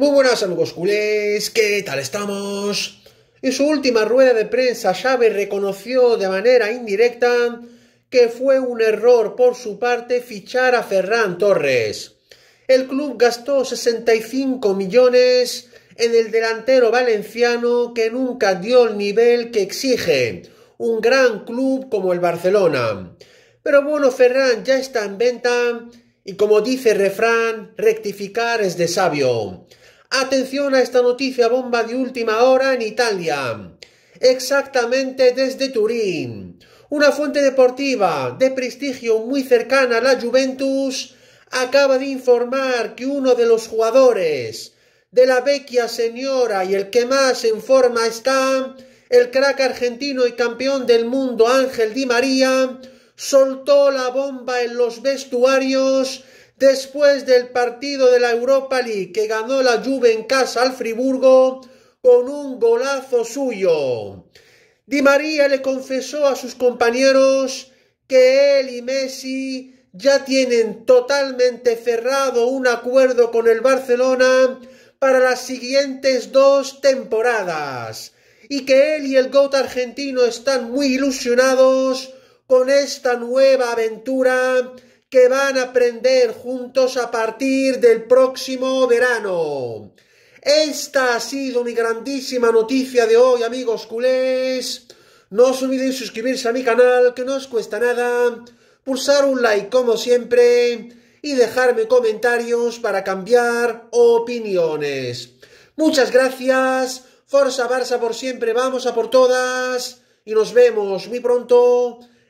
Muy buenas amigos culés, ¿qué tal estamos? En su última rueda de prensa, Xavi reconoció de manera indirecta que fue un error por su parte fichar a Ferran Torres. El club gastó 65 millones en el delantero valenciano que nunca dio el nivel que exige un gran club como el Barcelona. Pero bueno, Ferran ya está en venta y como dice el refrán, rectificar es de sabio. Atención a esta noticia bomba de última hora en Italia. Exactamente desde Turín. Una fuente deportiva de prestigio muy cercana a la Juventus acaba de informar que uno de los jugadores de la vecchia señora y el que más en forma está, el crack argentino y campeón del mundo Ángel Di María, soltó la bomba en los vestuarios después del partido de la Europa League que ganó la Juve en casa al Friburgo con un golazo suyo. Di María le confesó a sus compañeros que él y Messi ya tienen totalmente cerrado un acuerdo con el Barcelona para las siguientes dos temporadas y que él y el GOAT argentino están muy ilusionados con esta nueva aventura que van a aprender juntos a partir del próximo verano. Esta ha sido mi grandísima noticia de hoy, amigos culés. No os olvidéis suscribirse a mi canal, que no os cuesta nada, pulsar un like como siempre y dejarme comentarios para cambiar opiniones. Muchas gracias, Forza Barça por siempre, vamos a por todas y nos vemos muy pronto